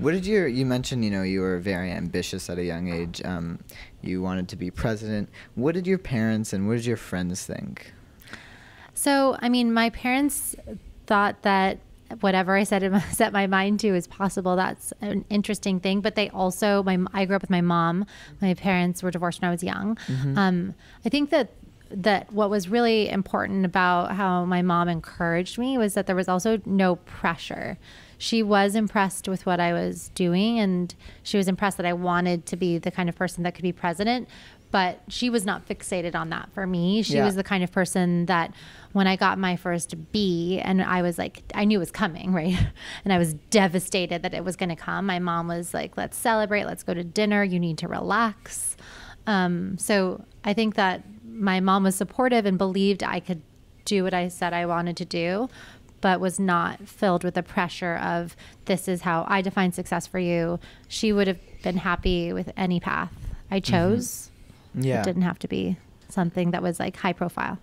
What did you you mentioned? You know, you were very ambitious at a young age. Um, you wanted to be president. What did your parents and what did your friends think? So, I mean, my parents thought that whatever I set set my mind to is possible. That's an interesting thing. But they also, my I grew up with my mom. My parents were divorced when I was young. Mm -hmm. um, I think that that what was really important about how my mom encouraged me was that there was also no pressure. She was impressed with what I was doing and she was impressed that I wanted to be the kind of person that could be president, but she was not fixated on that for me. She yeah. was the kind of person that when I got my first B and I was like, I knew it was coming, right? And I was devastated that it was going to come. My mom was like, let's celebrate, let's go to dinner, you need to relax. Um, so I think that my mom was supportive and believed I could do what I said I wanted to do, but was not filled with the pressure of this is how I define success for you. She would have been happy with any path I mm-hmm. chose. Mm -hmm. Yeah. It didn't have to be something that was like high profile.